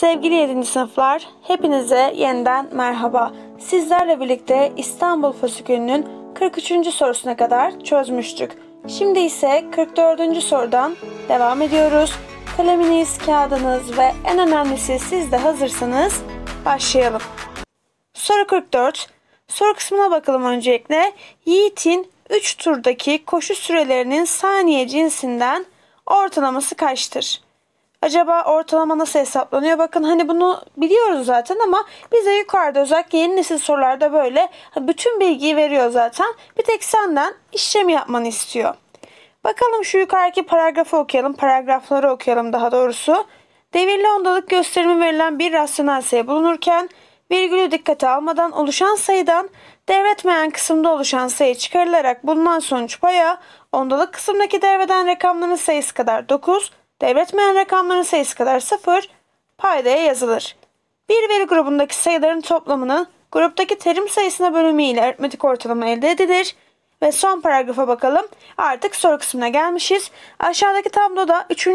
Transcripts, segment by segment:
Sevgili 7. sınıflar, hepinize yeniden merhaba. Sizlerle birlikte İstanbul Fasikülü'nün 43. sorusuna kadar çözmüştük. Şimdi ise 44. sorudan devam ediyoruz. Kaleminiz, kağıdınız ve en önemlisi siz de hazırsanız başlayalım. Soru 44. Soru kısmına bakalım öncelikle. Yiğit'in 3 turdaki koşu sürelerinin saniye cinsinden ortalaması kaçtır? Acaba ortalama nasıl hesaplanıyor? Bakın hani bunu biliyoruz zaten ama bize yukarıda özellikle yeni nesil sorularda böyle bütün bilgiyi veriyor zaten. Bir tek senden işlem yapmanı istiyor. Bakalım şu yukarıdaki paragrafı okuyalım. Paragrafları okuyalım daha doğrusu. Devirli ondalık gösterimi verilen bir rasyonel sayı bulunurken virgülü dikkate almadan oluşan sayıdan devretmeyen kısımda oluşan sayı çıkarılarak bulunan sonuç paya ondalık kısımdaki devreden rakamların sayısı kadar 9, Devretmeyen rakamların sayısı kadar sıfır paydaya yazılır. Bir veri grubundaki sayıların toplamının gruptaki terim sayısına bölümü ile aritmetik ortalama elde edilir. Ve son paragrafa bakalım. Artık soru kısmına gelmişiz. Aşağıdaki tabloda 3.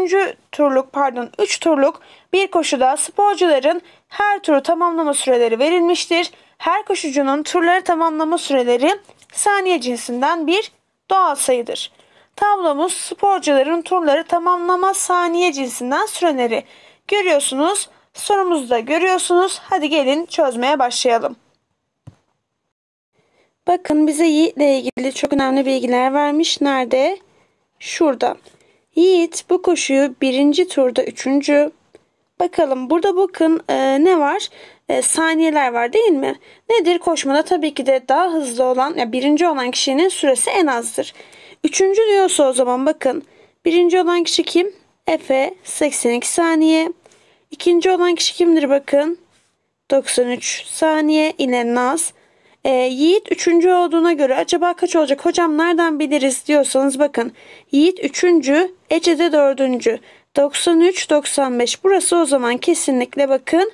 turluk pardon 3 turluk bir koşuda sporcuların her turu tamamlama süreleri verilmiştir. Her koşucunun turları tamamlama süreleri saniye cinsinden bir doğal sayıdır. Tablomuz sporcuların turları tamamlama saniye cinsinden süreleri. Görüyorsunuz sorumuzu da görüyorsunuz. Hadi gelin çözmeye başlayalım. Bakın bize ile ilgili çok önemli bilgiler vermiş. Nerede? Şurada. Yiğit bu koşuyu birinci turda üçüncü. Bakalım burada bakın e, ne var? E, saniyeler var değil mi? Nedir koşmada? Tabii ki de daha hızlı olan, ya birinci olan kişinin süresi en azdır. Üçüncü diyorsa o zaman bakın. Birinci olan kişi kim? Efe 82 saniye. İkinci olan kişi kimdir bakın? 93 saniye ile Naz. Ee, Yiğit üçüncü olduğuna göre acaba kaç olacak hocam nereden biliriz diyorsanız bakın. Yiğit üçüncü, Ece de dördüncü. 93, 95 burası o zaman kesinlikle bakın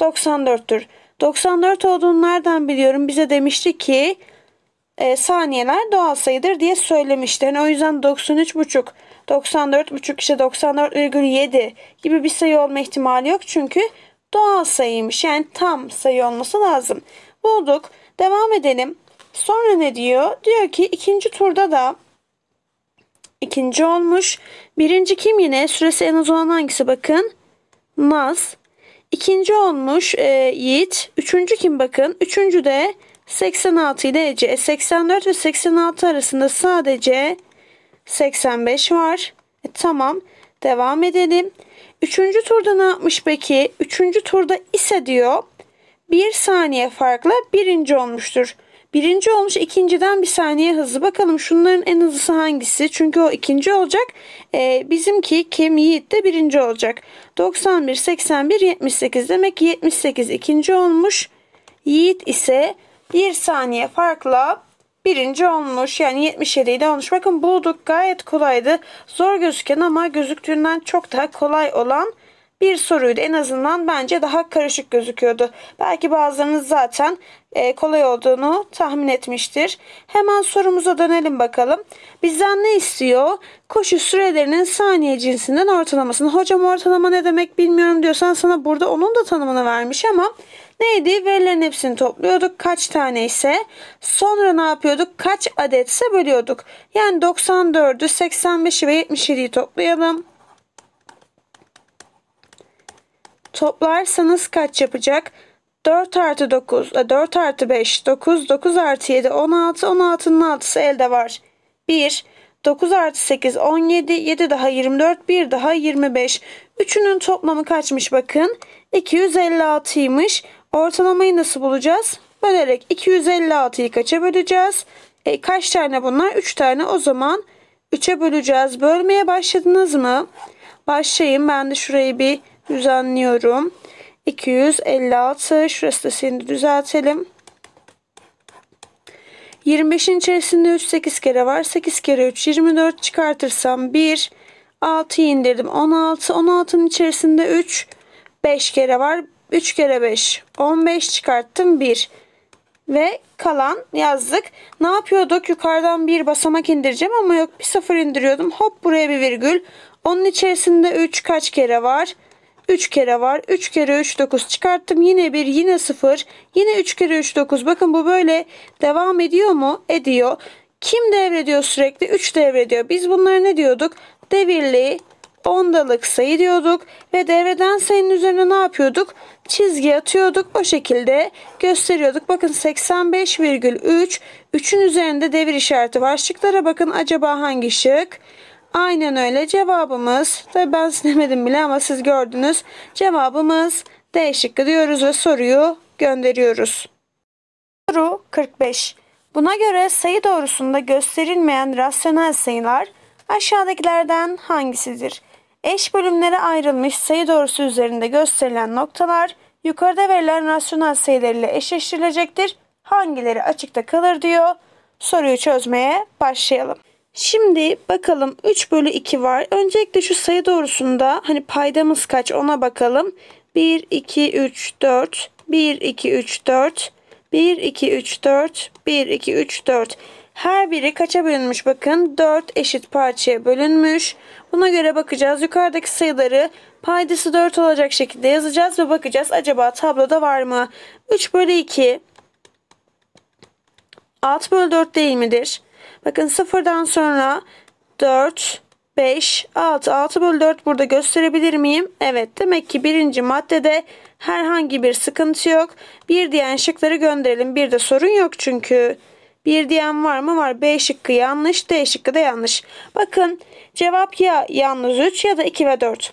94'tür. 94 olduğunu nereden biliyorum? Bize demişti ki e, saniyeler doğal sayıdır diye söylemişti. Yani o yüzden 93,5, 94,5 işte 94,7 gibi bir sayı olma ihtimali yok. Çünkü doğal sayıymış. Yani tam sayı olması lazım. Bulduk. Devam edelim. Sonra ne diyor? Diyor ki ikinci turda da ikinci olmuş. Birinci kim yine? Süresi en az olan hangisi? Bakın. Naz. İkinci olmuş e, Yiğit. Üçüncü kim bakın. Üçüncü de 86 ile Ece. 84 e, ve 86 arasında sadece 85 var. E tamam. Devam edelim. Üçüncü turda ne yapmış peki? Üçüncü turda ise diyor bir saniye farkla birinci olmuştur. Birinci olmuş ikinciden bir saniye hızlı. Bakalım şunların en hızlısı hangisi? Çünkü o ikinci olacak. Ee, bizimki Kim Yiğit de birinci olacak. 91, 81, 78. Demek ki 78 ikinci olmuş. Yiğit ise 1 saniye farkla birinci olmuş. Yani 77 ile olmuş. Bakın bulduk gayet kolaydı. Zor gözüken ama gözüktüğünden çok daha kolay olan bir soruydu. En azından bence daha karışık gözüküyordu. Belki bazılarınız zaten e, kolay olduğunu tahmin etmiştir. Hemen sorumuza dönelim bakalım. Bizden ne istiyor? Koşu sürelerinin saniye cinsinden ortalamasını. Hocam ortalama ne demek bilmiyorum diyorsan sana burada onun da tanımını vermiş ama neydi? Verilerin hepsini topluyorduk. Kaç tane ise sonra ne yapıyorduk? Kaç adetse bölüyorduk. Yani 94'ü, 85'i ve 77'yi toplayalım. Toplarsanız kaç yapacak? 4 artı 9, 4 e, artı 5, 9, 9 artı 7, 16, 16'nın 6'sı elde var. 1, 9 artı 8, 17, 7 daha 24, 1 daha 25. Üçünün toplamı kaçmış bakın? 256'ymış. Ortalamayı nasıl bulacağız? Bölerek 256'yı kaça böleceğiz? E, kaç tane bunlar? 3 tane o zaman 3'e böleceğiz. Bölmeye başladınız mı? Başlayayım. ben de şurayı bir düzenliyorum. 256 şurası da seni düzeltelim. 25'in içerisinde 3 8 kere var. 8 kere 3 24 çıkartırsam 1 6 indirdim. 16 16'nın içerisinde 3 5 kere var. 3 kere 5 15 çıkarttım 1 ve kalan yazdık. Ne yapıyorduk? Yukarıdan bir basamak indireceğim ama yok bir sıfır indiriyordum. Hop buraya bir virgül. Onun içerisinde 3 kaç kere var? 3 kere var. 3 kere 3 9 çıkarttım. Yine 1 yine 0. Yine 3 kere 3 9. Bakın bu böyle devam ediyor mu? Ediyor. Kim devrediyor sürekli? 3 devrediyor. Biz bunları ne diyorduk? Devirli ondalık sayı diyorduk ve devreden sayının üzerine ne yapıyorduk? Çizgi atıyorduk. O şekilde gösteriyorduk. Bakın 85,3 3'ün üzerinde devir işareti var. Şıklara bakın acaba hangi şık? Aynen öyle cevabımız. Tabi ben sinemedim bile ama siz gördünüz. Cevabımız D şıkkı diyoruz ve soruyu gönderiyoruz. Soru 45. Buna göre sayı doğrusunda gösterilmeyen rasyonel sayılar aşağıdakilerden hangisidir? Eş bölümlere ayrılmış sayı doğrusu üzerinde gösterilen noktalar yukarıda verilen rasyonel sayılarıyla eşleştirilecektir. Hangileri açıkta kalır diyor. Soruyu çözmeye başlayalım. Şimdi bakalım 3 bölü 2 var. Öncelikle şu sayı doğrusunda hani paydamız kaç ona bakalım. 1, 2, 3, 4, 1, 2, 3, 4, 1, 2, 3, 4, 1, 2, 3, 4. Her biri kaça bölünmüş bakın 4 eşit parçaya bölünmüş. Buna göre bakacağız yukarıdaki sayıları paydası 4 olacak şekilde yazacağız ve bakacağız acaba tabloda var mı? 3 bölü 2 6 bölü 4 değil midir? Bakın sıfırdan sonra 4, 5, 6. 6 bölü 4 burada gösterebilir miyim? Evet demek ki birinci maddede herhangi bir sıkıntı yok. Bir diyen şıkları gönderelim. Bir de sorun yok çünkü. Bir diyen var mı? Var. B şıkkı yanlış. D şıkkı da yanlış. Bakın cevap ya yalnız 3 ya da 2 ve 4.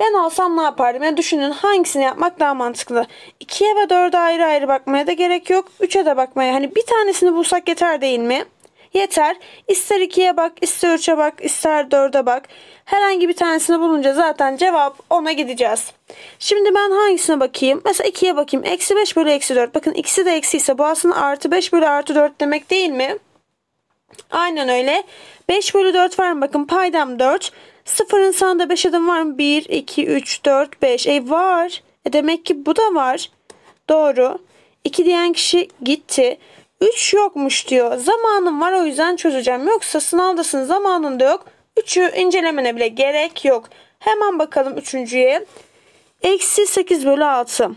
Ben olsam ne yapardım? Yani düşünün hangisini yapmak daha mantıklı. 2'ye ve 4'e ayrı ayrı bakmaya da gerek yok. 3'e de bakmaya. Hani bir tanesini bulsak yeter değil mi? Yeter. İster 2'ye bak, ister 3'e bak, ister 4'e bak. Herhangi bir tanesini bulunca zaten cevap ona gideceğiz. Şimdi ben hangisine bakayım? Mesela 2'ye bakayım. Eksi 5 bölü eksi 4. Bakın ikisi de eksi ise bu aslında artı 5 bölü artı 4 demek değil mi? Aynen öyle. 5 bölü 4 var mı? Bakın paydam 4. Sıfırın sağında 5 adım var mı? 1, 2, 3, 4, 5. E var. E demek ki bu da var. Doğru. 2 diyen kişi gitti. 3 yokmuş diyor. Zamanım var o yüzden çözeceğim. Yoksa sınavdasın zamanın da yok. 3'ü incelemene bile gerek yok. Hemen bakalım üçüncüye. Eksi 8 bölü 6.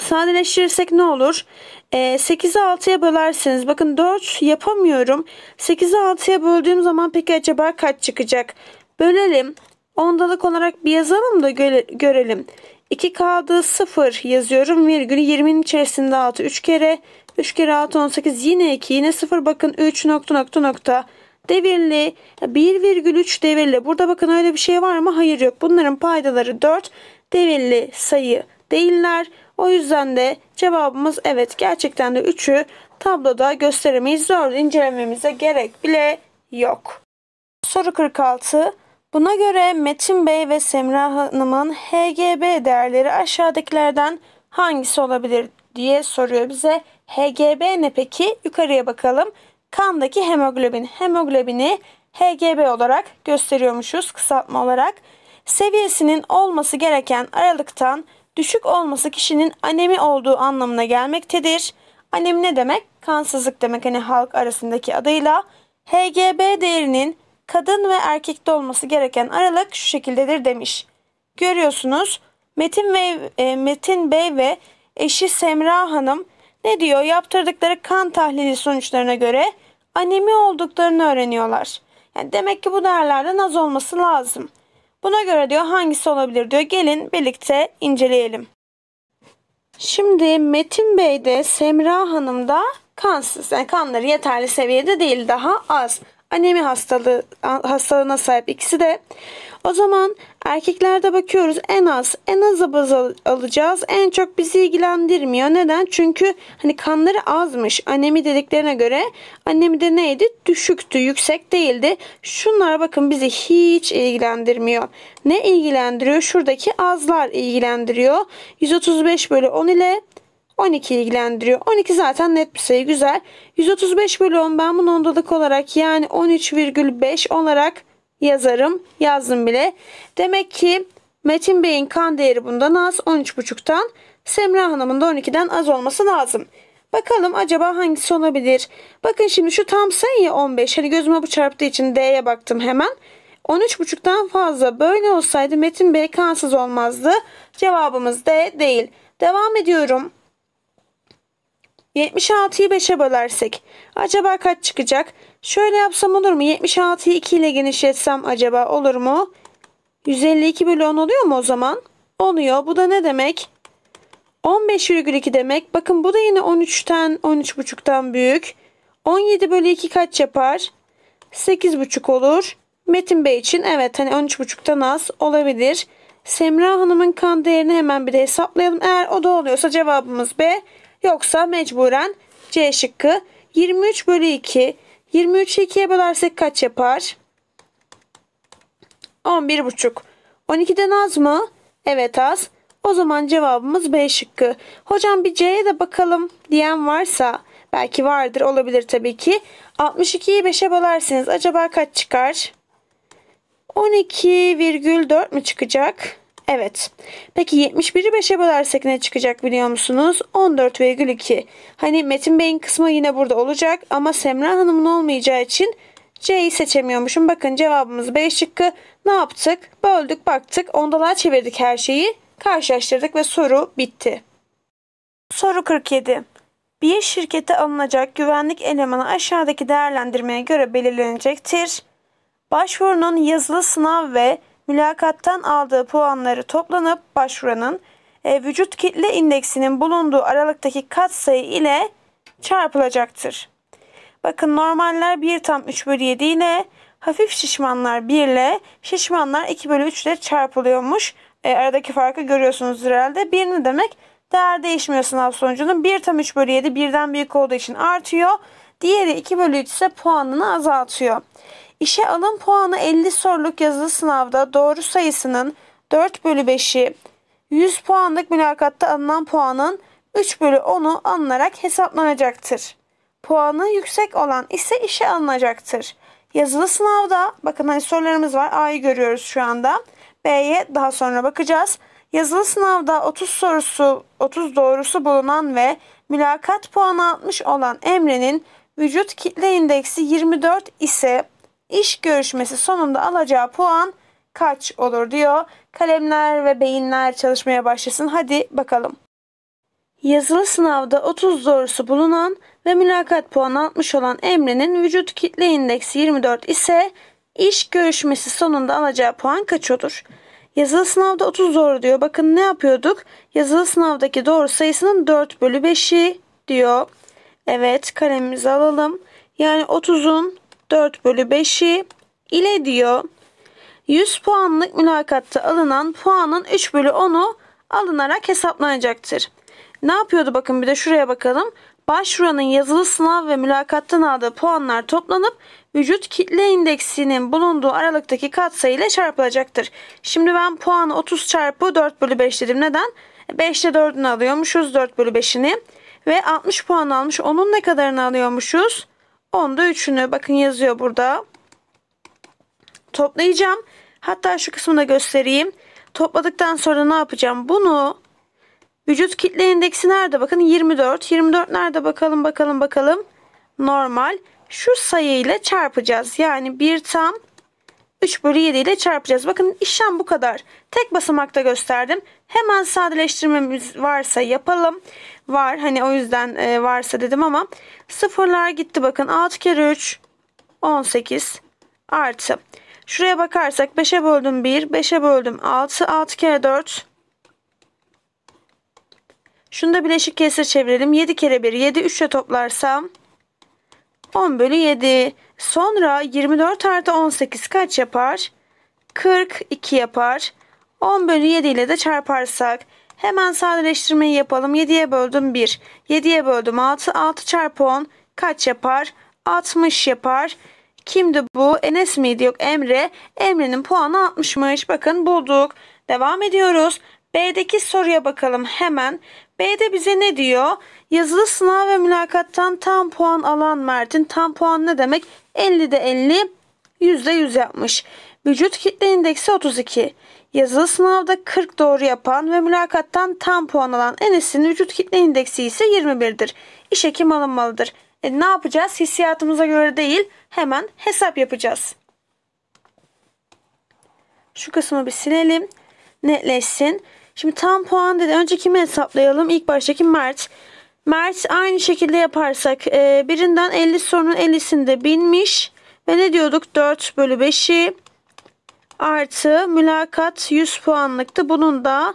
Sadeleştirirsek ne olur? E, 8'i 6'ya bölersiniz. Bakın 4 yapamıyorum. 8'i 6'ya böldüğüm zaman peki acaba kaç çıkacak? Bölelim. Ondalık olarak bir yazalım da görelim. 2 kaldı 0 yazıyorum. Virgül 20'nin içerisinde 6 3 kere 3 kere 6 18 yine 2 yine 0 bakın 3 nokta nokta nokta devirli 1,3 devirli burada bakın öyle bir şey var mı hayır yok bunların paydaları 4 devirli sayı değiller o yüzden de cevabımız evet gerçekten de 3'ü tabloda gösteremeyiz 4'ü incelememize gerek bile yok soru 46 Buna göre Metin Bey ve Semra Hanım'ın HGB değerleri aşağıdakilerden hangisi olabilir diye soruyor bize. HGB ne peki? Yukarıya bakalım. Kandaki hemoglobin. Hemoglobini HGB olarak gösteriyormuşuz kısaltma olarak. Seviyesinin olması gereken aralıktan düşük olması kişinin anemi olduğu anlamına gelmektedir. Anemi ne demek? Kansızlık demek hani halk arasındaki adıyla. HGB değerinin kadın ve erkekte olması gereken aralık şu şekildedir demiş. Görüyorsunuz Metin, ve, Metin Bey ve eşi Semra Hanım ne diyor? Yaptırdıkları kan tahlili sonuçlarına göre anemi olduklarını öğreniyorlar. Yani demek ki bu değerlerden az olması lazım. Buna göre diyor hangisi olabilir diyor. Gelin birlikte inceleyelim. Şimdi Metin Bey de Semra Hanım da kansız. Yani kanları yeterli seviyede değil daha az. Anemi hastalığı hastalığına sahip ikisi de. O zaman erkeklerde bakıyoruz en az en aza baz alacağız. En çok bizi ilgilendirmiyor. Neden? Çünkü hani kanları azmış. Anemi dediklerine göre anemi de neydi? Düşüktü, yüksek değildi. Şunlar bakın bizi hiç ilgilendirmiyor. Ne ilgilendiriyor? Şuradaki azlar ilgilendiriyor. 135 bölü 10 ile 12 ilgilendiriyor. 12 zaten net bir sayı güzel. 135 bölü 10 ben bunu ondalık olarak yani 13,5 olarak yazarım. Yazdım bile. Demek ki Metin Bey'in kan değeri bundan az 13.5'tan. Semra Hanım'ın da 12'den az olması lazım. Bakalım acaba hangisi olabilir? Bakın şimdi şu tam sayı 15. Hani gözüme bu çarptığı için D'ye baktım hemen. 13.5'tan fazla böyle olsaydı Metin Bey kansız olmazdı. Cevabımız D değil. Devam ediyorum. 76'yı 5'e bölersek acaba kaç çıkacak? Şöyle yapsam olur mu? 76'yı 2 ile genişletsem acaba olur mu? 152 bölü 10 oluyor mu o zaman? Oluyor. Bu da ne demek? 15,2 demek. Bakın bu da yine 13'ten 13,5'tan büyük. 17 bölü 2 kaç yapar? 8,5 olur. Metin Bey için evet hani 13,5'tan az olabilir. Semra Hanım'ın kan değerini hemen bir de hesaplayalım. Eğer o da oluyorsa cevabımız B. Yoksa mecburen C şıkkı. 23 bölü 2 23'ü 2'ye bölersek kaç yapar? 11,5. 12'den az mı? Evet az. O zaman cevabımız B şıkkı. Hocam bir C'ye de bakalım diyen varsa belki vardır olabilir tabii ki. 62'yi 5'e bölersiniz acaba kaç çıkar? 12,4 mü çıkacak? Evet. Peki 71'i 5'e bölersek ne çıkacak biliyor musunuz? 14,2. Hani Metin Bey'in kısmı yine burada olacak ama Semra Hanım'ın olmayacağı için C'yi seçemiyormuşum. Bakın cevabımız 5. şıkkı. Ne yaptık? Böldük baktık. Ondalığa çevirdik her şeyi. Karşılaştırdık ve soru bitti. Soru 47. Bir şirkete alınacak güvenlik elemanı aşağıdaki değerlendirmeye göre belirlenecektir. Başvurunun yazılı sınav ve mülakattan aldığı puanları toplanıp başvuranın e, vücut kitle indeksinin bulunduğu aralıktaki katsayı ile çarpılacaktır. Bakın normaller 1 tam 3 bölü 7 ile hafif şişmanlar 1 ile şişmanlar 2 bölü 3 ile çarpılıyormuş. E, aradaki farkı görüyorsunuz herhalde. 1 ne demek? Değer değişmiyor sınav sonucunun. 1 tam 3 bölü 7 birden büyük olduğu için artıyor. Diğeri 2 bölü 3 ise puanını azaltıyor. İşe alım puanı 50 soruluk yazılı sınavda doğru sayısının 4 bölü 5'i 100 puanlık mülakatta alınan puanın 3 bölü 10'u alınarak hesaplanacaktır. Puanı yüksek olan ise işe alınacaktır. Yazılı sınavda bakın hani sorularımız var A'yı görüyoruz şu anda. B'ye daha sonra bakacağız. Yazılı sınavda 30 sorusu 30 doğrusu bulunan ve mülakat puanı 60 olan Emre'nin vücut kitle indeksi 24 ise İş görüşmesi sonunda alacağı puan kaç olur diyor. Kalemler ve beyinler çalışmaya başlasın. Hadi bakalım. Yazılı sınavda 30 doğrusu bulunan ve mülakat puanı 60 olan Emre'nin vücut kitle indeksi 24 ise iş görüşmesi sonunda alacağı puan kaç olur? Yazılı sınavda 30 doğru diyor. Bakın ne yapıyorduk? Yazılı sınavdaki doğru sayısının 4 bölü 5'i diyor. Evet kalemimizi alalım. Yani 30'un 4 bölü 5'i ile diyor 100 puanlık mülakatta alınan puanın 3 bölü 10'u alınarak hesaplanacaktır. Ne yapıyordu bakın bir de şuraya bakalım. Başvuranın yazılı sınav ve mülakattan aldığı puanlar toplanıp vücut kitle indeksinin bulunduğu aralıktaki katsayı ile çarpılacaktır. Şimdi ben puanı 30 çarpı 4 bölü 5 dedim. Neden? 5'te 4'ünü alıyormuşuz 4 bölü 5'ini ve 60 puan almış onun ne kadarını alıyormuşuz? Onda üçünü bakın yazıyor burada. Toplayacağım. Hatta şu kısmını da göstereyim. Topladıktan sonra ne yapacağım? Bunu vücut kitle endeksi nerede? Bakın 24. 24 nerede? Bakalım bakalım bakalım. Normal. Şu sayı ile çarpacağız. Yani 1 tam 3 bölü 7 ile çarpacağız. Bakın işlem bu kadar. Tek basamakta gösterdim. Hemen sadeleştirmemiz varsa yapalım. Var hani o yüzden e, varsa dedim ama sıfırlar gitti bakın 6 kere 3 18 artı. Şuraya bakarsak 5'e böldüm 1 5'e böldüm 6 6 kere 4 şunu da bileşik kesir çevirelim 7 kere 1 7 3 ile toplarsam 10 bölü 7 sonra 24 artı 18 kaç yapar? 42 yapar. 10 bölü 7 ile de çarparsak hemen sadeleştirmeyi yapalım. 7'ye böldüm 1. 7'ye böldüm 6. 6 çarpı 10 kaç yapar? 60 yapar. Kimdi bu? Enes miydi? Yok Emre. Emre'nin puanı 60'mış. Bakın bulduk. Devam ediyoruz. B'deki soruya bakalım hemen. B'de bize ne diyor? Yazılı sınav ve mülakattan tam puan alan Mert'in tam puan ne demek? 50'de 50, %100 yapmış. Vücut kitle indeksi 32. Yazılı sınavda 40 doğru yapan ve mülakattan tam puan alan Enes'in vücut kitle indeksi ise 21'dir. İş hekim alınmalıdır. E, ne yapacağız? Hissiyatımıza göre değil hemen hesap yapacağız. Şu kısmı bir silelim. Netleşsin. Şimdi tam puan dedi. Önce kimi hesaplayalım? İlk baştaki Mert. Mert aynı şekilde yaparsak e, birinden 50 sorunun 50'sinde binmiş Ve ne diyorduk? 4 bölü 5'i Artı mülakat 100 puanlıktı. Bunun da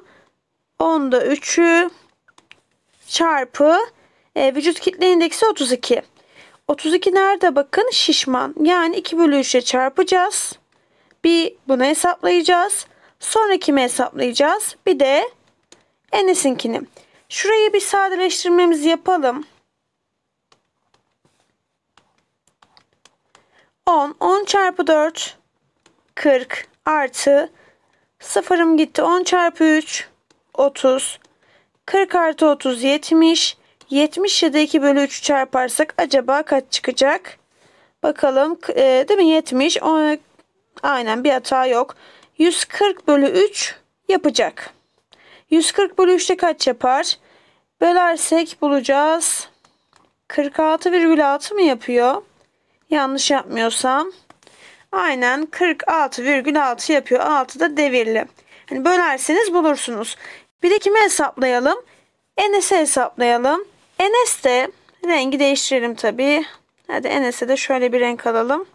10'da 3'ü çarpı e, vücut kitle indeksi 32. 32 nerede bakın? Şişman. Yani 2 bölü 3'e çarpacağız. Bir bunu hesaplayacağız. Sonra kimi hesaplayacağız? Bir de Enes'inkini. Şurayı bir sadeleştirmemizi yapalım. 10. 10 çarpı 4. 40 artı sıfırım gitti 10 çarpı 3 30 40 artı 30 70 70 ya da 2 bölü 3 çarparsak acaba kaç çıkacak? Bakalım e, değil mi 70 o, aynen bir hata yok. 140 bölü 3 yapacak. 140 bölü 3'te kaç yapar? Bölersek bulacağız. 46,6 mı yapıyor? Yanlış yapmıyorsam. Aynen 46,6 yapıyor. 6 da devirli. Hani bölerseniz bulursunuz. Bir de Birikimi hesaplayalım. Enes'i hesaplayalım. Enes de rengi değiştirelim tabii. Hadi Enes'e de şöyle bir renk alalım.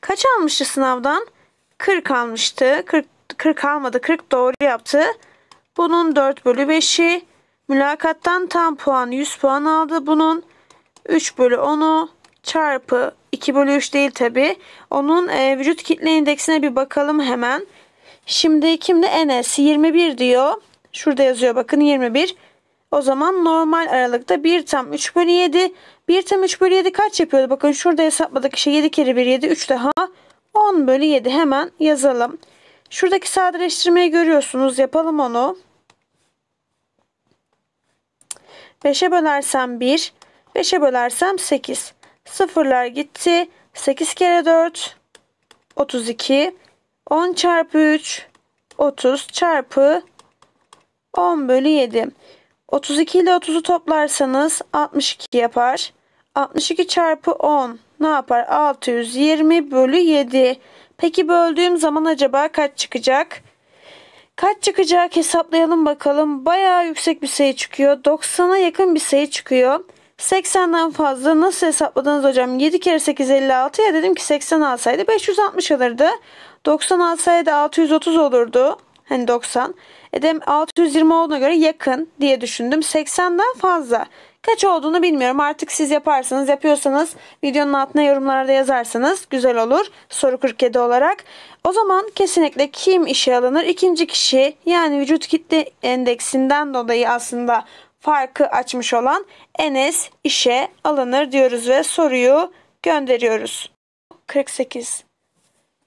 Kaç almıştı sınavdan? 40 almıştı. 40, 40 almadı. 40 doğru yaptı. Bunun 4 bölü 5'i. Mülakattan tam puan 100 puan aldı. Bunun 3 bölü 10'u çarpı 2 bölü 3 değil tabi. Onun e, vücut kitle indeksine bir bakalım hemen. Şimdi kimde Enes 21 diyor. Şurada yazıyor bakın 21. O zaman normal aralıkta 1 tam 3 bölü 7. 1 tam 3 bölü 7 kaç yapıyordu? Bakın şurada hesapladık işte 7 kere 1 7 3 daha 10 bölü 7 hemen yazalım. Şuradaki sadeleştirmeyi görüyorsunuz yapalım onu. 5'e bölersem 1, 5'e bölersem 8. Sıfırlar gitti. 8 kere 4 32 10 çarpı 3 30 çarpı 10 bölü 7 32 ile 30'u toplarsanız 62 yapar. 62 çarpı 10 ne yapar? 620 bölü 7. Peki böldüğüm zaman acaba kaç çıkacak? Kaç çıkacak hesaplayalım bakalım. Baya yüksek bir sayı çıkıyor. 90'a yakın bir sayı çıkıyor. 80'den fazla nasıl hesapladınız hocam? 7 kere 8 56 ya dedim ki 80 alsaydı 560 alırdı. 90 alsaydı 630 olurdu. Hani 90. Edem 620 olduğuna göre yakın diye düşündüm. 80'den fazla. Kaç olduğunu bilmiyorum. Artık siz yaparsanız, yapıyorsanız videonun altına yorumlarda yazarsanız güzel olur. Soru 47 olarak. O zaman kesinlikle kim işe alınır? İkinci kişi yani vücut kitle endeksinden dolayı aslında farkı açmış olan Enes işe alınır diyoruz ve soruyu gönderiyoruz. 48.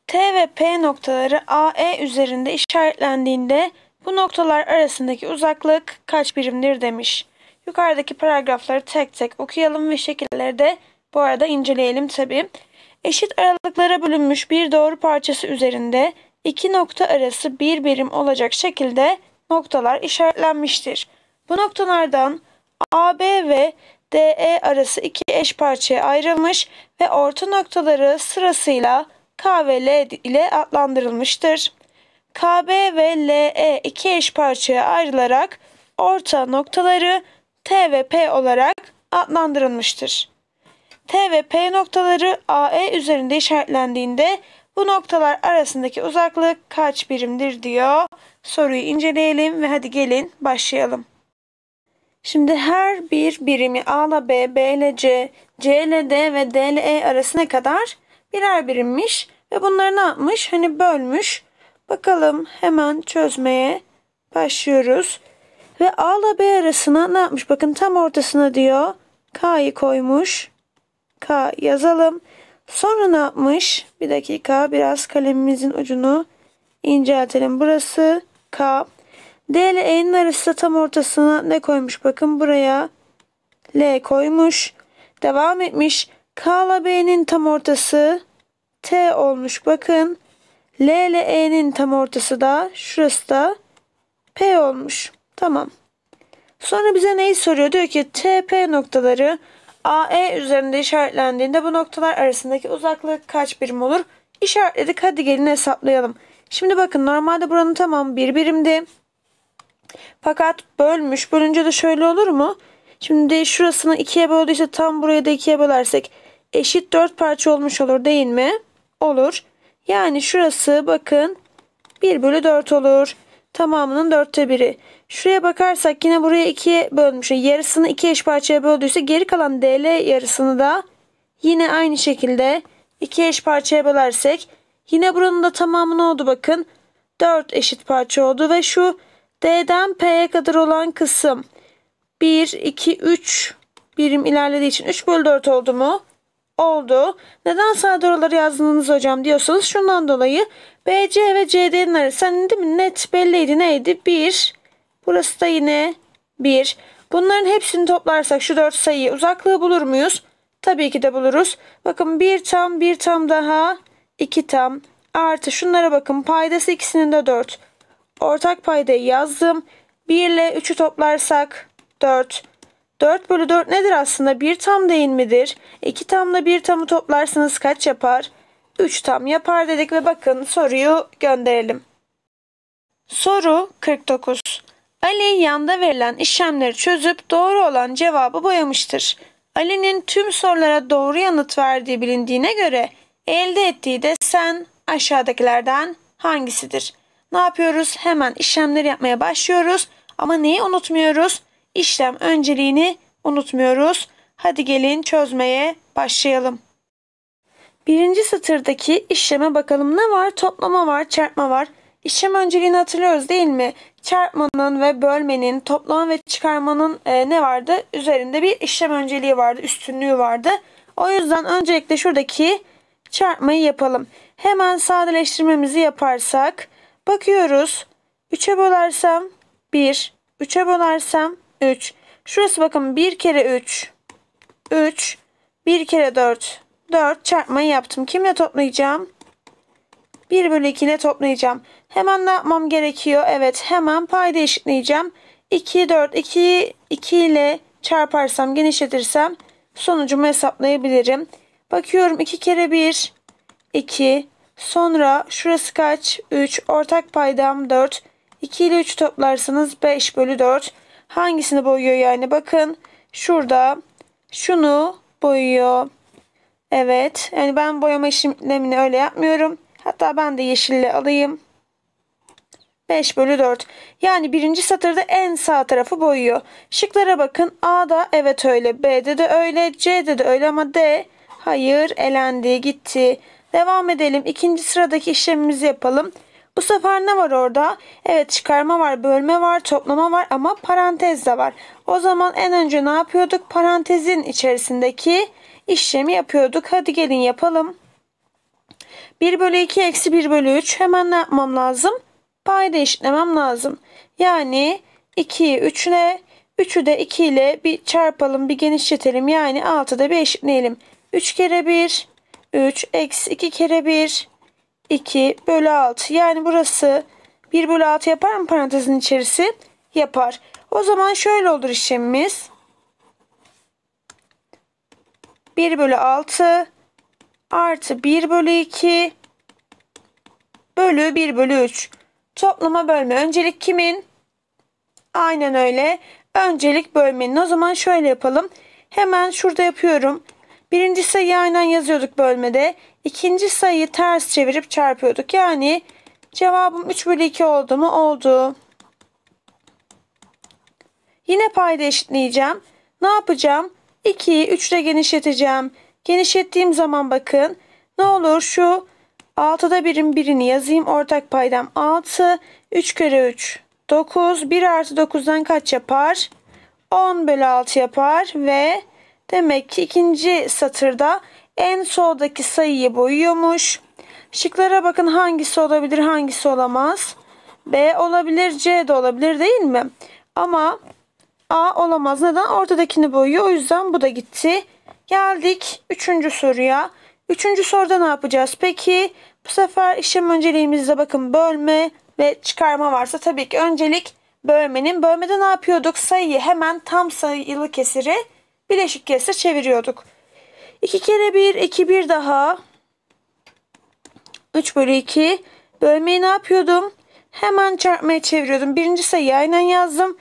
T ve P noktaları AE üzerinde işaretlendiğinde bu noktalar arasındaki uzaklık kaç birimdir demiş. Yukarıdaki paragrafları tek tek okuyalım ve şekilleri de bu arada inceleyelim tabi. Eşit aralıklara bölünmüş bir doğru parçası üzerinde iki nokta arası bir birim olacak şekilde noktalar işaretlenmiştir. Bu noktalardan AB ve DE arası iki eş parçaya ayrılmış ve orta noktaları sırasıyla K ve L ile adlandırılmıştır. KB ve LE iki eş parçaya ayrılarak orta noktaları T ve P olarak adlandırılmıştır. T ve P noktaları AE üzerinde işaretlendiğinde bu noktalar arasındaki uzaklık kaç birimdir diyor. Soruyu inceleyelim ve hadi gelin başlayalım. Şimdi her bir birimi A ile B, B ile C, C ile D ve D ile E arasına kadar birer birimmiş. Ve bunları ne yapmış? Hani bölmüş. Bakalım hemen çözmeye başlıyoruz. Ve A ile B arasına ne yapmış? Bakın tam ortasına diyor. K'yı koymuş. K yazalım. Sonra ne yapmış? Bir dakika biraz kalemimizin ucunu inceltelim. Burası K. D ile E'nin arası tam ortasına ne koymuş? Bakın buraya L koymuş. Devam etmiş. K ile B'nin tam ortası T olmuş. Bakın L ile E'nin tam ortası da şurası da P olmuş. Tamam. Sonra bize neyi soruyor? Diyor ki TP noktaları AE üzerinde işaretlendiğinde bu noktalar arasındaki uzaklık kaç birim olur? İşaretledik. Hadi gelin hesaplayalım. Şimdi bakın normalde buranın tamamı bir birimdi. Fakat bölmüş. Bölünce de şöyle olur mu? Şimdi şurasını ikiye böldüyse tam buraya da ikiye bölersek eşit dört parça olmuş olur değil mi? Olur. Yani şurası bakın 1 bölü 4 olur. Tamamının dörtte biri. Şuraya bakarsak yine buraya ikiye bölmüş. E, yarısını iki eş parçaya böldüyse geri kalan DL yarısını da yine aynı şekilde iki eş parçaya bölersek yine buranın da tamamı ne oldu bakın. 4 eşit parça oldu ve şu D'den P'ye kadar olan kısım 1, 2, 3 birim ilerlediği için 3 bölü 4 oldu mu? Oldu. Neden sadece oraları yazdınız hocam diyorsanız şundan dolayı BC ve CD'nin arasında değil mi? Net belliydi neydi? 1. Burası da yine 1. Bunların hepsini toplarsak şu 4 sayıyı uzaklığı bulur muyuz? Tabii ki de buluruz. Bakın 1 tam 1 tam daha 2 tam artı şunlara bakın paydası ikisinin de 4. Ortak paydayı yazdım. 1 ile 3'ü toplarsak 4. 4 bölü 4 nedir aslında? 1 tam değil midir? 2 tamla 1 tamı toplarsanız kaç yapar? 3 tam yapar dedik ve bakın soruyu gönderelim. Soru 49. Ali yanda verilen işlemleri çözüp doğru olan cevabı boyamıştır. Ali'nin tüm sorulara doğru yanıt verdiği bilindiğine göre elde ettiği desen aşağıdakilerden hangisidir? Ne yapıyoruz? Hemen işlemleri yapmaya başlıyoruz. Ama neyi unutmuyoruz? İşlem önceliğini unutmuyoruz. Hadi gelin çözmeye başlayalım. Birinci satırdaki işleme bakalım ne var? Toplama var, çarpma var. İşlem önceliğini hatırlıyoruz değil mi? Çarpmanın ve bölmenin, toplama ve çıkarmanın e, ne vardı? Üzerinde bir işlem önceliği vardı, üstünlüğü vardı. O yüzden öncelikle şuradaki çarpmayı yapalım. Hemen sadeleştirmemizi yaparsak Bakıyoruz. 3'e bölersem 1. 3'e bölersem 3. Şurası bakın 1 kere 3. 3. 1 kere 4. 4 çarpmayı yaptım. Kimle toplayacağım? 1 bölü 2 ile toplayacağım. Hemen ne yapmam gerekiyor? Evet hemen payda eşitleyeceğim. 2, 4, 2, 2 ile çarparsam, genişletirsem sonucumu hesaplayabilirim. Bakıyorum 2 kere 1, 2, Sonra şurası kaç? 3. Ortak paydam 4. 2 ile 3 toplarsanız 5 bölü 4. Hangisini boyuyor yani? Bakın şurada şunu boyuyor. Evet. Yani ben boyama işlemini öyle yapmıyorum. Hatta ben de yeşille alayım. 5 bölü 4. Yani birinci satırda en sağ tarafı boyuyor. Şıklara bakın. A'da evet öyle. B'de de öyle. C'de de öyle ama D hayır elendi gitti. Devam edelim. İkinci sıradaki işlemimizi yapalım. Bu sefer ne var orada? Evet çıkarma var, bölme var, toplama var ama parantez de var. O zaman en önce ne yapıyorduk? Parantezin içerisindeki işlemi yapıyorduk. Hadi gelin yapalım. 1 bölü 2 eksi 1 bölü 3 hemen ne yapmam lazım? Payda eşitlemem lazım. Yani 2'yi 3 ile 3'ü de 2 ile bir çarpalım bir genişletelim. Yani 6'da bir eşitleyelim. 3 kere 1 3 eksi 2 kere 1 2 bölü 6. Yani burası 1 bölü 6 yapar mı parantezin içerisi? Yapar. O zaman şöyle olur işlemimiz. 1 bölü 6 artı 1 bölü 2 bölü 1 bölü 3. Toplama bölme. Öncelik kimin? Aynen öyle. Öncelik bölmenin. O zaman şöyle yapalım. Hemen şurada yapıyorum. Birinci sayıyı aynen yazıyorduk bölmede. İkinci sayıyı ters çevirip çarpıyorduk. Yani cevabım 3 bölü 2 oldu mu? Oldu. Yine payda eşitleyeceğim. Ne yapacağım? 2'yi 3 ile genişleteceğim. Genişlettiğim zaman bakın. Ne olur şu 6'da birim birini yazayım. Ortak paydam 6. 3 kere 3 9. 1 artı 9'dan kaç yapar? 10 bölü 6 yapar ve Demek ki ikinci satırda en soldaki sayıyı boyuyormuş. Şıklara bakın hangisi olabilir hangisi olamaz. B olabilir C de olabilir değil mi? Ama A olamaz. Neden? Ortadakini boyuyor. O yüzden bu da gitti. Geldik üçüncü soruya. Üçüncü soruda ne yapacağız? Peki bu sefer işlem önceliğimizde bakın bölme ve çıkarma varsa tabii ki öncelik bölmenin. Bölmede ne yapıyorduk? Sayıyı hemen tam sayılı kesiri bileşik kesir çeviriyorduk. 2 kere 1, 2 bir daha. 3 bölü 2. Bölmeyi ne yapıyordum? Hemen çarpmaya çeviriyordum. Birinci sayıyı aynen yazdım.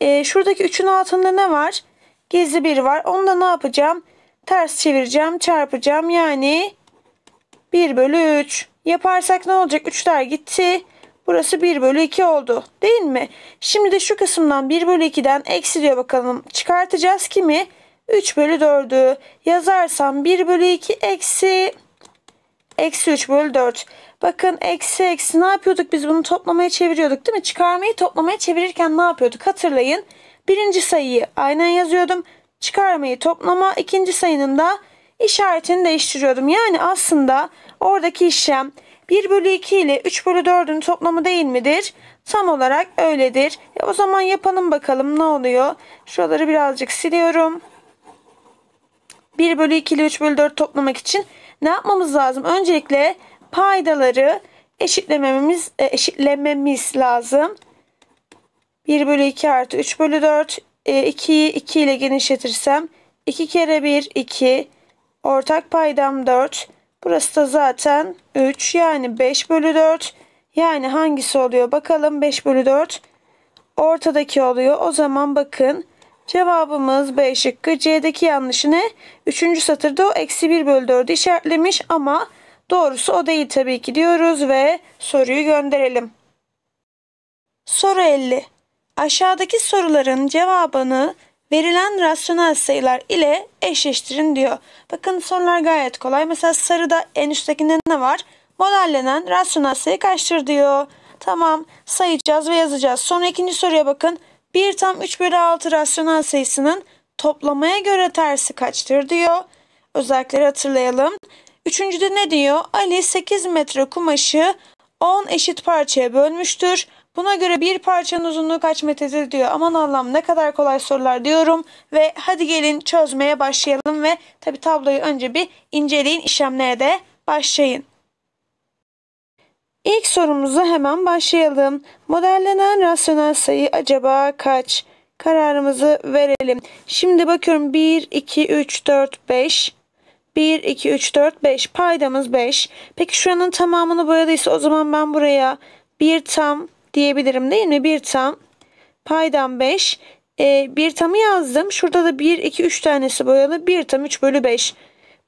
E, şuradaki 3'ün altında ne var? Gizli bir var. Onu da ne yapacağım? Ters çevireceğim, çarpacağım. Yani 1 bölü 3. Yaparsak ne olacak? 3'ler gitti. Burası 1 bölü 2 oldu. Değil mi? Şimdi de şu kısımdan 1 bölü 2'den eksiliyor bakalım. Çıkartacağız kimi? 3 bölü 4'ü yazarsam 1 bölü 2 eksi eksi 3 bölü 4. Bakın eksi eksi ne yapıyorduk biz bunu toplamaya çeviriyorduk değil mi? Çıkarmayı toplamaya çevirirken ne yapıyorduk hatırlayın. Birinci sayıyı aynen yazıyordum. Çıkarmayı toplama ikinci sayının da işaretini değiştiriyordum. Yani aslında oradaki işlem 1 bölü 2 ile 3 bölü 4'ün toplamı değil midir? Tam olarak öyledir. E o zaman yapalım bakalım ne oluyor. Şuraları birazcık siliyorum. 1 bölü 2 ile 3 bölü 4 toplamak için ne yapmamız lazım? Öncelikle paydaları eşitlememiz, e, eşitlememiz lazım. 1 bölü 2 artı 3 bölü 4. 2'yi 2 ile genişletirsem 2 kere 1 2. Ortak paydam 4. Burası da zaten 3 yani 5 bölü 4. Yani hangisi oluyor? Bakalım 5 bölü 4 ortadaki oluyor. O zaman bakın Cevabımız B şıkkı. C'deki yanlışı ne? Üçüncü satırda o eksi 1 bölü 4'ü işaretlemiş ama doğrusu o değil tabii ki diyoruz ve soruyu gönderelim. Soru 50. Aşağıdaki soruların cevabını verilen rasyonel sayılar ile eşleştirin diyor. Bakın sorular gayet kolay. Mesela sarıda en üsttekinde ne var? Modellenen rasyonel sayı kaçtır diyor. Tamam sayacağız ve yazacağız. Sonra ikinci soruya bakın. 1 tam 3 bölü 6 rasyonel sayısının toplamaya göre tersi kaçtır diyor. Özellikleri hatırlayalım. Üçüncüde ne diyor? Ali 8 metre kumaşı 10 eşit parçaya bölmüştür. Buna göre bir parçanın uzunluğu kaç metredir diyor. Aman Allah'ım ne kadar kolay sorular diyorum. Ve hadi gelin çözmeye başlayalım ve tabi tabloyu önce bir inceleyin işlemlere de başlayın. İlk sorumuza hemen başlayalım. Modellenen rasyonel sayı acaba kaç? Kararımızı verelim. Şimdi bakıyorum 1, 2, 3, 4, 5. 1, 2, 3, 4, 5. Paydamız 5. Peki şuranın tamamını boyadıysa o zaman ben buraya 1 tam diyebilirim değil mi? 1 tam. Paydam 5. Ee, 1 tamı yazdım. Şurada da 1, 2, 3 tanesi boyalı. 1 tam 3 bölü 5.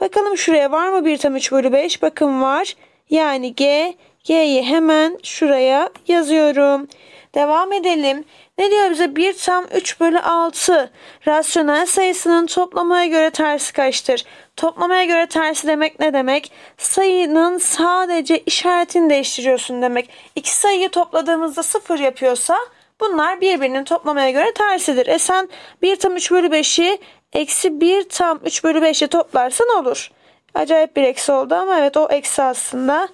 Bakalım şuraya var mı 1 tam 3 bölü 5? Bakın var. Yani G y'yi hemen şuraya yazıyorum. Devam edelim. Ne diyor bize? 1 tam 3 bölü 6. Rasyonel sayısının toplamaya göre tersi kaçtır? Toplamaya göre tersi demek ne demek? Sayının sadece işaretini değiştiriyorsun demek. İki sayıyı topladığımızda 0 yapıyorsa bunlar birbirinin toplamaya göre tersidir. E sen 1 tam 3 bölü 5'i eksi 1 tam 3 bölü 5'e toplarsan olur. Acayip bir eksi oldu ama evet o eksi aslında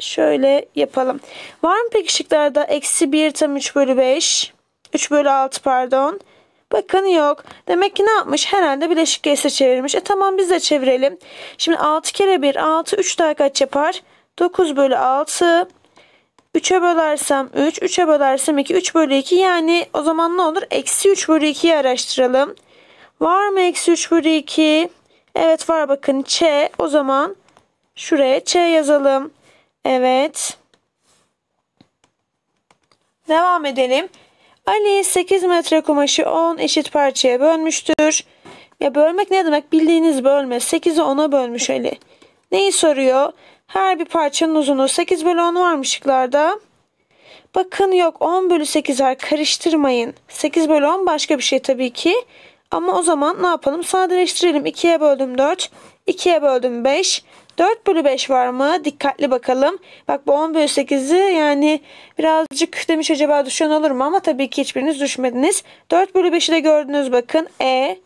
şöyle yapalım. Var mı peki şıklarda? Eksi 1 tam 3 bölü 5. 3 bölü 6 pardon. Bakın yok. Demek ki ne yapmış? Herhalde bileşik kesir çevirmiş. E tamam biz de çevirelim. Şimdi 6 kere 1 6 3 daha kaç yapar? 9 bölü 6 3'e bölersem 3, 3'e bölersem 2, 3 bölü 2 yani o zaman ne olur? Eksi 3 bölü 2'yi araştıralım. Var mı eksi 3 bölü 2? Evet var bakın Ç o zaman şuraya Ç yazalım. Evet. Devam edelim. Ali 8 metre kumaşı 10 eşit parçaya bölmüştür. Ya bölmek ne demek? Bildiğiniz bölme. 8'i 10'a bölmüş Ali. Neyi soruyor? Her bir parçanın uzunluğu 8 bölü 10 var mı Bakın yok 10 bölü 8'er karıştırmayın. 8 bölü 10 başka bir şey tabii ki. Ama o zaman ne yapalım? Sadeleştirelim. 2'ye böldüm 4. 2'ye böldüm 5. 4 bölü 5 var mı? Dikkatli bakalım. Bak bu 10 bölü 8'i yani birazcık demiş acaba düşen olur mu? Ama tabii ki hiçbiriniz düşmediniz. 4 bölü 5'i de gördünüz bakın. E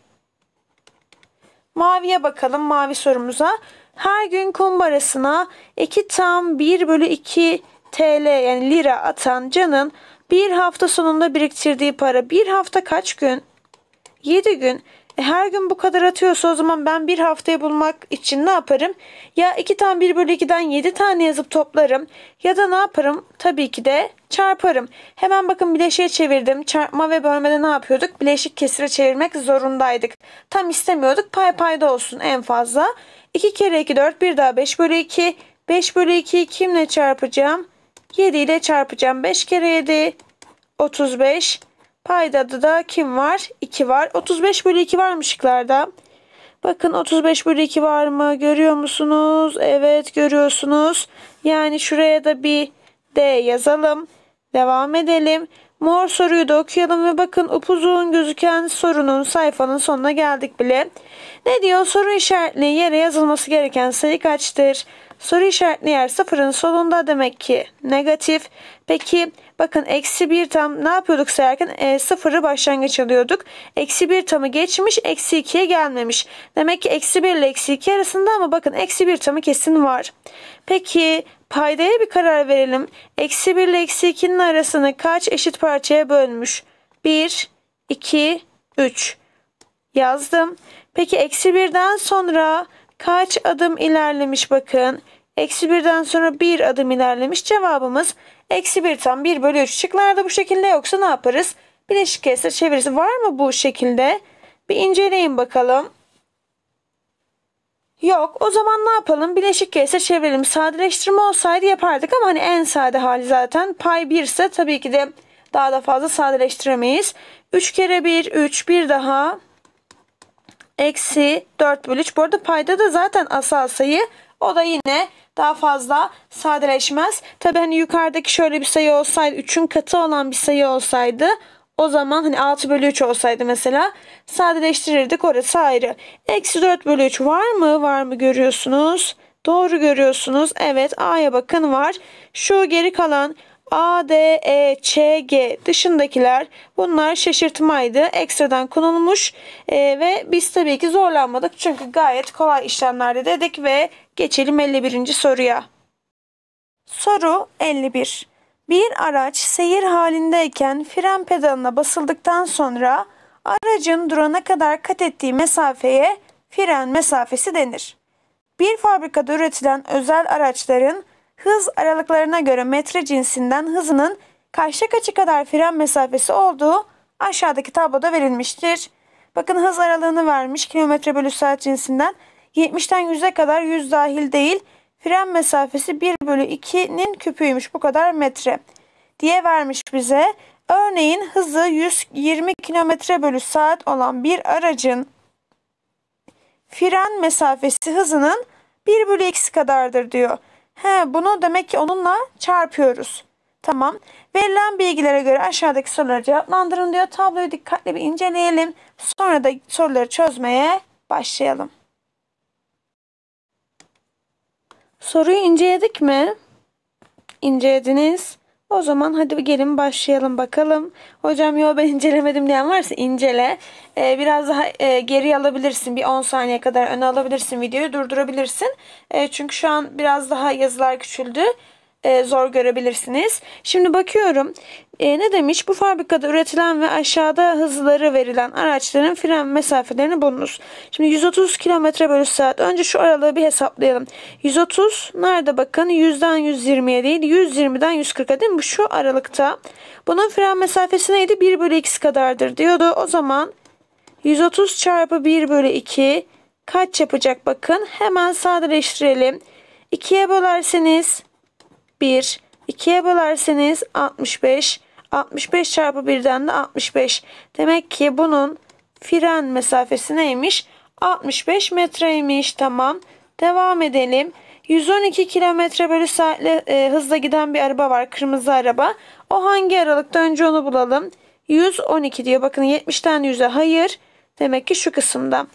Maviye bakalım mavi sorumuza. Her gün kumbarasına 2 tam 1 bölü 2 TL yani lira atan Can'ın bir hafta sonunda biriktirdiği para bir hafta kaç gün? 7 gün. E, her gün bu kadar atıyorsa o zaman ben bir haftayı bulmak için ne yaparım? Ya 2 tane 1 bölü 2'den 7 tane yazıp toplarım. Ya da ne yaparım? Tabii ki de çarparım. Hemen bakın bileşiğe çevirdim. Çarpma ve bölmede ne yapıyorduk? Bileşik kesire çevirmek zorundaydık. Tam istemiyorduk. Pay payda olsun en fazla. 2 kere 2 4 bir daha 5 bölü 2. 5 bölü 2'yi kimle çarpacağım? 7 ile çarpacağım. 5 kere 7 35. Paydada da kim var? 2 var. 35 bölü 2 var mı Bakın 35 bölü 2 var mı? Görüyor musunuz? Evet görüyorsunuz. Yani şuraya da bir D yazalım. Devam edelim. Mor soruyu da okuyalım ve bakın upuzun gözüken sorunun sayfanın sonuna geldik bile. Ne diyor? Soru işaretli yere yazılması gereken sayı kaçtır? Soru işaretli yer sıfırın solunda demek ki negatif. Peki Bakın eksi 1 tam ne yapıyorduk sayarken? E, sıfırı başlangıç alıyorduk. Eksi 1 tamı geçmiş. Eksi 2'ye gelmemiş. Demek ki eksi 1 ile eksi 2 arasında ama bakın eksi 1 tamı kesin var. Peki paydaya bir karar verelim. Eksi 1 ile eksi 2'nin arasını kaç eşit parçaya bölmüş? 1, 2, 3. Yazdım. Peki eksi 1'den sonra kaç adım ilerlemiş bakın. Eksi 1'den sonra 1 adım ilerlemiş. Cevabımız Eksi 1 tam 1 bölü 3 şıklarda bu şekilde yoksa ne yaparız? Bileşik kesir çevirisi var mı bu şekilde? Bir inceleyin bakalım. Yok o zaman ne yapalım? Bileşik kesir çevirelim. Sadeleştirme olsaydı yapardık ama hani en sade hali zaten. Pay 1 ise tabii ki de daha da fazla sadeleştiremeyiz. 3 kere 1 3 bir daha eksi 4 bölü 3. Bu arada payda da zaten asal sayı. O da yine daha fazla sadeleşmez. Tabi hani yukarıdaki şöyle bir sayı olsaydı 3'ün katı olan bir sayı olsaydı o zaman hani 6 bölü 3 olsaydı mesela sadeleştirirdik orası ayrı. Eksi 4 bölü 3 var mı? Var mı görüyorsunuz? Doğru görüyorsunuz. Evet A'ya bakın var. Şu geri kalan A, D, E, Ç, G dışındakiler bunlar şaşırtmaydı. Ekstradan konulmuş e, ve biz tabii ki zorlanmadık. Çünkü gayet kolay işlemlerde dedik ve geçelim 51. soruya. Soru 51. Bir araç seyir halindeyken fren pedalına basıldıktan sonra aracın durana kadar kat ettiği mesafeye fren mesafesi denir. Bir fabrikada üretilen özel araçların hız aralıklarına göre metre cinsinden hızının karşı açı kadar fren mesafesi olduğu aşağıdaki tabloda verilmiştir. Bakın hız aralığını vermiş kilometre bölü saat cinsinden 70'ten 100'e kadar 100 dahil değil fren mesafesi 1 bölü 2'nin küpüymüş bu kadar metre diye vermiş bize. Örneğin hızı 120 kilometre bölü saat olan bir aracın fren mesafesi hızının 1 bölü x kadardır diyor. He bunu demek ki onunla çarpıyoruz. Tamam. Verilen bilgilere göre aşağıdaki soruları cevaplandırın diyor. Tabloyu dikkatle bir inceleyelim. Sonra da soruları çözmeye başlayalım. Soruyu inceledik mi? İncelediniz. O zaman hadi gelin başlayalım bakalım. Hocam yo ben incelemedim diyen varsa incele. Ee, biraz daha e, geri alabilirsin. Bir 10 saniye kadar öne alabilirsin. Videoyu durdurabilirsin. E, çünkü şu an biraz daha yazılar küçüldü. E, zor görebilirsiniz. Şimdi bakıyorum e, ne demiş? Bu fabrikada üretilen ve aşağıda hızları verilen araçların fren mesafelerini bulunuz. Şimdi 130 km bölü saat. Önce şu aralığı bir hesaplayalım. 130 nerede bakın? 100'den 120'ye değil 120'den 140'a değil mi? Bu şu aralıkta. Bunun fren mesafesi neydi? 1 bölü x kadardır diyordu. O zaman 130 çarpı 1 bölü 2 kaç yapacak bakın. Hemen sadeleştirelim. 2'ye bölerseniz 1. 2'ye bölerseniz 65. 65 çarpı 1'den de 65. Demek ki bunun fren mesafesi neymiş? 65 metreymiş. Tamam. Devam edelim. 112 km bölü saatle e, hızla giden bir araba var. Kırmızı araba. O hangi aralıkta? Önce onu bulalım. 112 diyor. Bakın 70'ten 100'e hayır. Demek ki şu kısımda.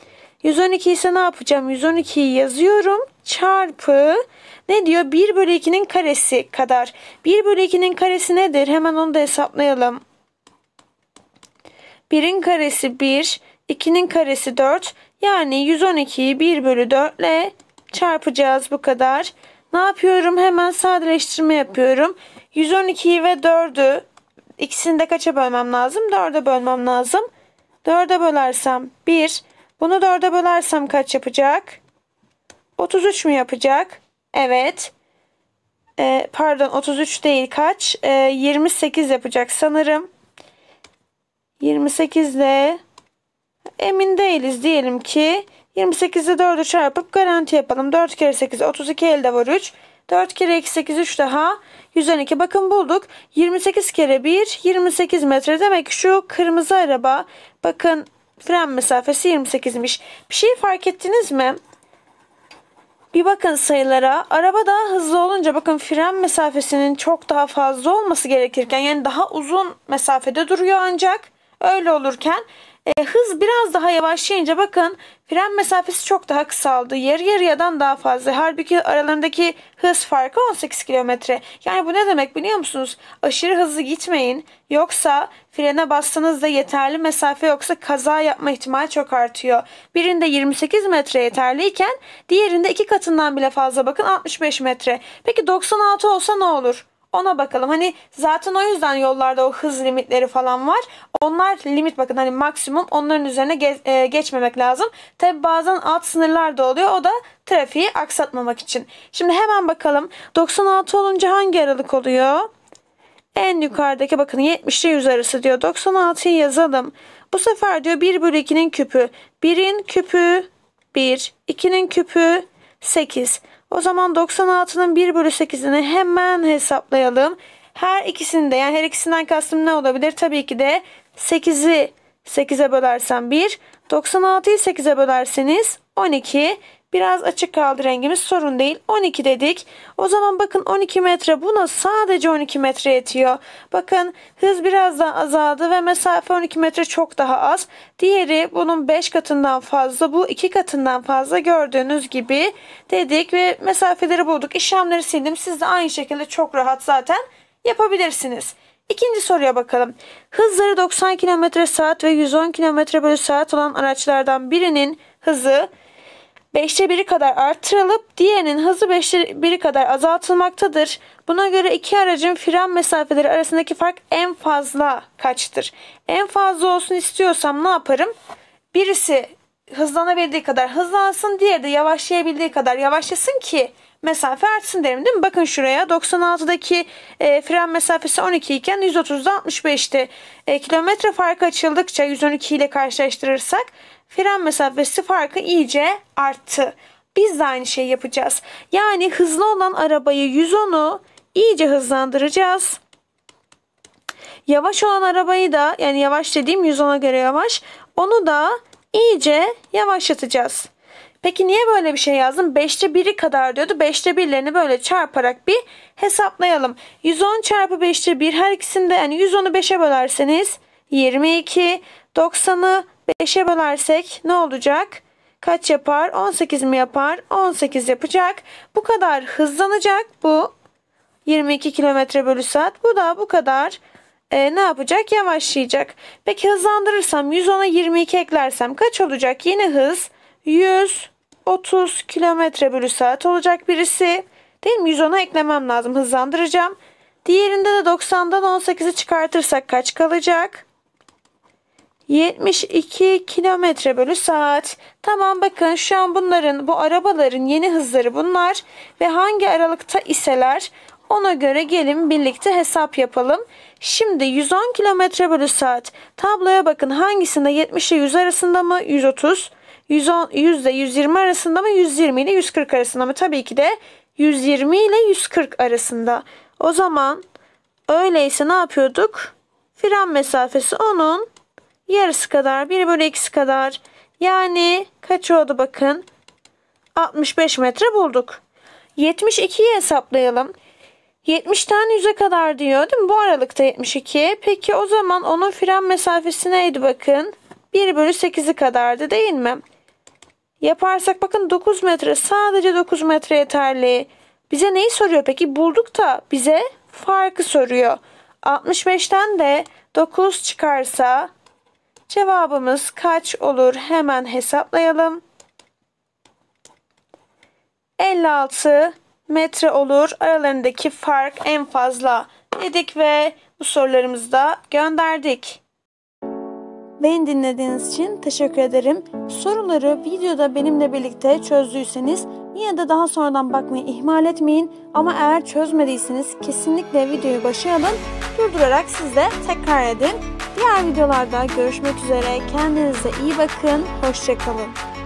112 ise ne yapacağım? 112'yi yazıyorum çarpı ne diyor? 1 bölü 2'nin karesi kadar. 1 bölü 2'nin karesi nedir? Hemen onu da hesaplayalım. 1'in karesi 1, 2'nin karesi 4. Yani 112'yi 1 bölü 4 ile çarpacağız bu kadar. Ne yapıyorum? Hemen sadeleştirme yapıyorum. 112'yi ve 4'ü ikisini de kaça bölmem lazım? 4'e bölmem lazım. 4'e bölersem 1. Bunu 4'e bölersem kaç yapacak? 33 mü yapacak? Evet. Ee, pardon 33 değil kaç? Ee, 28 yapacak sanırım. 28 ile emin değiliz diyelim ki 28 28'de 4'ü çarpıp garanti yapalım. 4 kere 8 32 elde var 3. 4 kere 2 8 3 daha 112 bakın bulduk. 28 kere 1 28 metre demek şu kırmızı araba bakın fren mesafesi 28'miş. Bir şey fark ettiniz mi? Bir bakın sayılara. Araba daha hızlı olunca bakın fren mesafesinin çok daha fazla olması gerekirken yani daha uzun mesafede duruyor ancak öyle olurken e, hız biraz daha yavaşlayınca bakın fren mesafesi çok daha kısaldı. Yarı yarıyadan daha fazla. Halbuki aralarındaki hız farkı 18 kilometre. Yani bu ne demek biliyor musunuz? Aşırı hızlı gitmeyin. Yoksa frene da yeterli mesafe yoksa kaza yapma ihtimali çok artıyor. Birinde 28 metre yeterliyken diğerinde iki katından bile fazla bakın 65 metre. Peki 96 olsa ne olur? Ona bakalım. Hani zaten o yüzden yollarda o hız limitleri falan var. Onlar limit bakın hani maksimum onların üzerine ge e, geçmemek lazım. Tabi bazen alt sınırlar da oluyor. O da trafiği aksatmamak için. Şimdi hemen bakalım. 96 olunca hangi aralık oluyor? En yukarıdaki bakın 70 100 arası diyor. 96'yı yazalım. Bu sefer diyor 1 bölü 2'nin küpü. 1'in küpü 1, 2'nin küpü 8. O zaman 96'nın 1 bölü 8'ini hemen hesaplayalım. Her ikisinde yani her ikisinden kastım ne olabilir? Tabii ki de 8'i 8'e bölersen 1. 96'yı 8'e bölerseniz 12. Biraz açık kaldı rengimiz sorun değil. 12 dedik. O zaman bakın 12 metre buna sadece 12 metre yetiyor. Bakın hız biraz daha azaldı ve mesafe 12 metre çok daha az. Diğeri bunun 5 katından fazla bu 2 katından fazla gördüğünüz gibi dedik ve mesafeleri bulduk. İşlemleri sildim. Siz de aynı şekilde çok rahat zaten yapabilirsiniz. İkinci soruya bakalım. Hızları 90 km saat ve 110 km bölü saat olan araçlardan birinin hızı 5'te 1'i kadar artırılıp diğerinin hızı 5'te 1'i kadar azaltılmaktadır. Buna göre iki aracın fren mesafeleri arasındaki fark en fazla kaçtır? En fazla olsun istiyorsam ne yaparım? Birisi hızlanabildiği kadar hızlansın, diğeri de yavaşlayabildiği kadar yavaşlasın ki mesafe artsın derim değil mi? Bakın şuraya 96'daki e, fren mesafesi 12 iken 130'da 65'ti. E, kilometre farkı açıldıkça 112 ile karşılaştırırsak fren mesafesi farkı iyice arttı. Biz de aynı şeyi yapacağız. Yani hızlı olan arabayı 110'u iyice hızlandıracağız. Yavaş olan arabayı da yani yavaş dediğim 110'a göre yavaş onu da iyice yavaşlatacağız. Peki niye böyle bir şey yazdım? 5'te 1'i kadar diyordu. 5'te 1'lerini böyle çarparak bir hesaplayalım. 110 çarpı 5'te 1 her ikisinde yani 110'u 5'e bölerseniz 22, 90'ı 5'e bölersek ne olacak? Kaç yapar? 18 mi yapar? 18 yapacak. Bu kadar hızlanacak bu. 22 km bölü saat. Bu da bu kadar e, ne yapacak? Yavaşlayacak. Peki hızlandırırsam 110'a 22 eklersem kaç olacak? Yine hız 130 km bölü saat olacak birisi. Değil mi? 110'a eklemem lazım. Hızlandıracağım. Diğerinde de 90'dan 18'i çıkartırsak kaç kalacak? 72 kilometre bölü saat. Tamam bakın şu an bunların bu arabaların yeni hızları bunlar ve hangi aralıkta iseler ona göre gelin birlikte hesap yapalım. Şimdi 110 kilometre bölü saat. Tabloya bakın hangisinde 70 ile 100 arasında mı? 130. 110, 100 ile 120 arasında mı? 120 ile 140 arasında mı? Tabii ki de 120 ile 140 arasında. O zaman öyleyse ne yapıyorduk? Fren mesafesi onun yarısı kadar 1 bölü x kadar yani kaç oldu bakın 65 metre bulduk. 72'yi hesaplayalım. 70'ten 100'e kadar diyor değil mi? Bu aralıkta 72. Peki o zaman onun fren mesafesi neydi bakın? 1 bölü 8'i kadardı değil mi? Yaparsak bakın 9 metre sadece 9 metre yeterli. Bize neyi soruyor peki? Bulduk da bize farkı soruyor. 65'ten de 9 çıkarsa Cevabımız kaç olur? Hemen hesaplayalım. 56 metre olur. Aralarındaki fark en fazla dedik ve bu sorularımızı da gönderdik. Beni dinlediğiniz için teşekkür ederim. Soruları videoda benimle birlikte çözdüyseniz Yine de daha sonradan bakmayı ihmal etmeyin ama eğer çözmediyseniz kesinlikle videoyu başa durdurarak siz de tekrar edin. Diğer videolarda görüşmek üzere, kendinize iyi bakın, hoşçakalın.